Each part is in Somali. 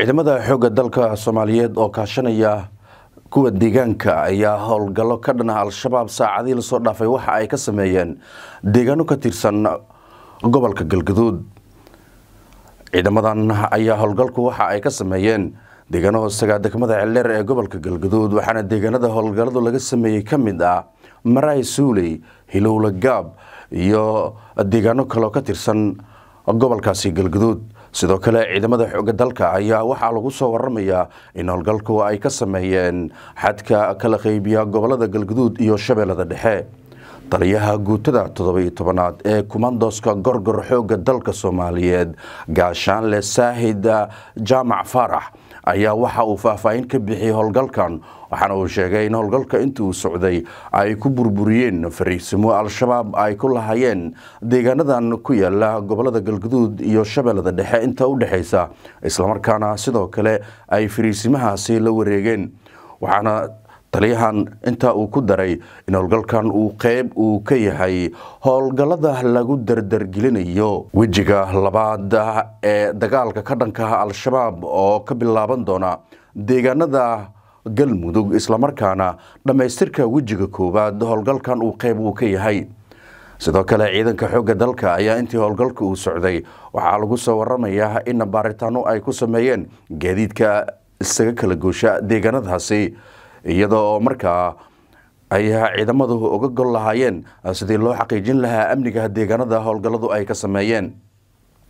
ciidamada xoogga dalka soomaaliyeed oo kaashanaya kuwa deegaanka ayaa howlgallo ka dhanah al-shabaab saacadii lasoo dhaafay waxa ay ka sameeyeen deegaano ka tirsan gobolka galgaduud ciidamadan ayaa howlgalku waxa ay ka sameeyeen deegaano hoostaga degmada celdheer ee gobolka galgaduud waxaana deegaanada howlgalladu laga sameeyey ka mid ah maraay suuley hilowla gaab iyo deegaano kaloo ka tirsan gobolkaasi galgaduud sidoo kale ciidamada xooga dalka ayaa waxaa lagu soo waramayaa in howlgalku ay ka sameeyeen xadka kala qaybiya gobolada galguduud iyo shabeellada dhexe taliyaha guutada toddobiyo tobanaad ee kumandooska gorgor xoogga dalka soomaaliyeed gaashaanle saahid jaamac faarax ayaa waxa uu faahfaahin ka bixiyey howlgalkan waxaana uu sheegay in howlgalka intuu socday ay ku burburiyeen fariisimo al-shabaab ay ku lahaayeen deegaanadan ku yaala gobolada galguduud iyo shabeellada dhexe inta u dhexaysa islamarkaana sidoo kale ay fariisimahaasi la wareegeen waxaana taliyahan intaa uu ku daray in howlgalkan uu qeyb uu ka yahay howlgallada lagu dardargelinayo wejiga labaad ee dagaalka ka dhanka al-shabaab oo ka bilaaban doona deegaanada galmudug islamarkaana dhammaystirka wejiga koowaad howlgalkan uu qeyb uu ka yahay sidoo kale ciidanka xoogga dalka ayaa intii howlgalka uu socday waxaa lagu soo waramayaa in baaritaano ay ku sameeyeen gaadiidka isaga kala goosha deegaanadaasi iyadoo markaa ay ciidamadu uga gol lahaayeen ah, sidii loo xaqiijin lahaa amniga deegaanada howlgalladu ay ka sameeyeen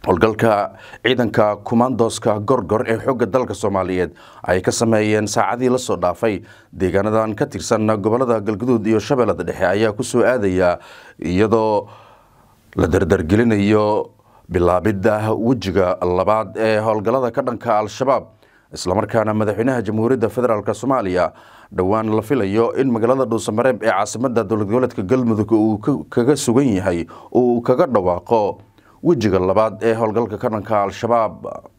howlgalka ciidanka kumandoska gorgor ee xoogga dalka soomaaliyeed ay ka sameeyeen saacadii lasoo dhaafay deegaanadan ka tirsan gobolada galguduud iyo shabeellada dhexe ayaa ku soo aadaya iyadoo la dardargelinayo bilaabidda wejiga labaad ee howlgallada ka dhanka al-shabaab islamarkaana madaxweynaha jamhuuriyadda federaalk soomaaliya dhowaan la filayo in magaalada dhuusamareeb ee caasimada dowlad goboleedka galmudug uu kaga sugan yahay oo uu kaga dhawaaqo wejiga labaad ee howlgalka ka dhanka al-shabaab